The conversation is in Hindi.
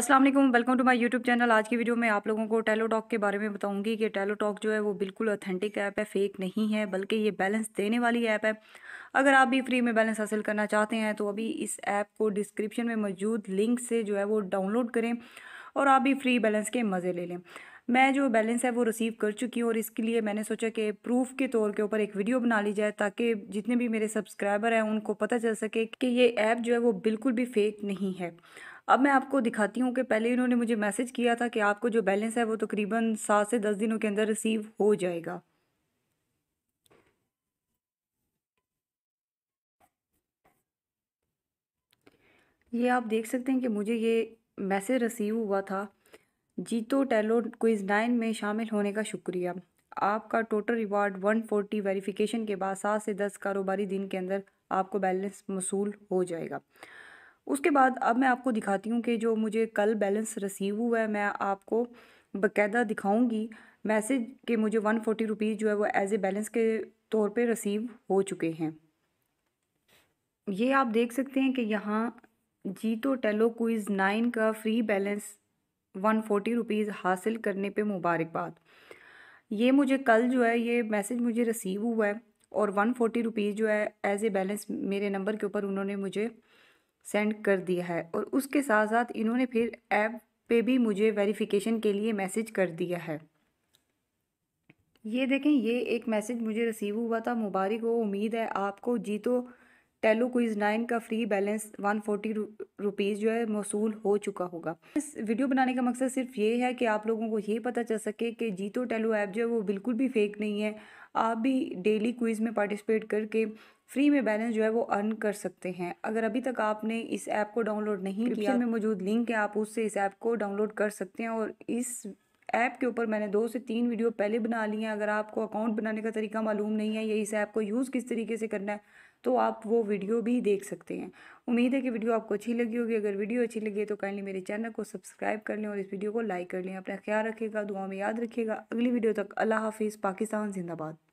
अस्सलाम वालेकुम welcome to my YouTube channel आज की वीडियो में आप लोगों को टेलो टॉक के बारे में बताऊंगी कि टेलो टॉक जो है वो बिल्कुल ऑथेंटिक ऐप है फेक नहीं है बल्कि ये बैलेंस देने वाली ऐप है अगर आप भी फ्री में बैलेंस हासिल करना चाहते हैं तो अभी इस ऐप को डिस्क्रिप्शन में मौजूद लिंक से जो है वो डाउनलोड करें और आप भी फ्री बैलेंस के मज़े ले लें मैं जो बैलेंस है वो रिसीव कर चुकी हूँ और इसके लिए मैंने सोचा कि प्रूफ के तौर के ऊपर एक वीडियो बना ली जाए ताकि जितने भी मेरे सब्सक्राइबर हैं उनको पता चल सके कि ये ऐप जो है वो बिल्कुल भी फेक नहीं है अब मैं आपको दिखाती हूँ कि पहले इन्होंने मुझे मैसेज किया था कि आपको जो बैलेंस है वो तकरीबन तो सात से दस दिनों के अंदर रिसीव हो जाएगा ये आप देख सकते हैं कि मुझे ये मैसेज रिसीव हुआ था जीतो टेलो क्विज नाइन में शामिल होने का शुक्रिया आपका total reward one forty verification के बाद सात से दस कारोबारी दिन के अंदर आपको बैलेंस मसूल हो जाएगा उसके बाद अब मैं आपको दिखाती हूँ कि जो मुझे कल बैलेंस रिसीव हुआ है मैं आपको बकायदा दिखाऊँगी मैसेज के मुझे वन फोर्टी रुपीज़ जो है वो एज ए बैलेंस के तौर पे रिसीव हो चुके हैं ये आप देख सकते हैं कि यहाँ जीतो टेलो क्विज़ नाइन का free balance one forty rupees हासिल करने पे मुबारकबाद ये मुझे कल जो है ये मैसेज मुझे रिसीव हुआ है और वन फोर्टी रुपीज़ जो है एज़ ए बैलेंस मेरे नंबर के ऊपर उन्होंने मुझे सेंड कर दिया है और उसके साथ साथ इन्होंने फिर ऐप पे भी मुझे वेरिफिकेशन के लिए मैसेज कर दिया है ये देखें ये एक मैसेज मुझे रिसीव हुआ था मुबारक हो उम्मीद है आपको जीतो टेलू क्विज नाइन का free balance one forty rupees जो है मौसू हो चुका होगा इस वीडियो बनाने का मकसद सिर्फ ये है कि आप लोगों को ये पता चल सके कि जीतो टेलू ऐप जो है वो बिल्कुल भी फेक नहीं है आप भी डेली क्विज़ में पार्टिसिपेट करके फ्री में बैलेंस जो है वो अर्न कर सकते हैं अगर अभी तक आपने इस ऐप को डाउनलोड नहीं किया तो में मौजूद लिंक है आप उससे इस ऐप को डाउनलोड कर सकते हैं और इस ऐप के ऊपर मैंने दो से तीन वीडियो पहले बना ली हैं अगर आपको अकाउंट बनाने का तरीका मालूम नहीं है या इस ऐप को यूज़ किस तरीके से करना है तो आप वो वीडियो भी देख सकते हैं उम्मीद है कि वीडियो आपको अच्छी लगी होगी अगर वीडियो अच्छी लगी तो काइंडली मेरे चैनल को सब्सक्राइब कर लें और इस वीडियो को लाइक कर लें अपना ख्याल रखिएगा दुआ में याद रखिएगा अगली वीडियो तक अल्लाह हाफिज़ पाकिस्तान जिंदाबाद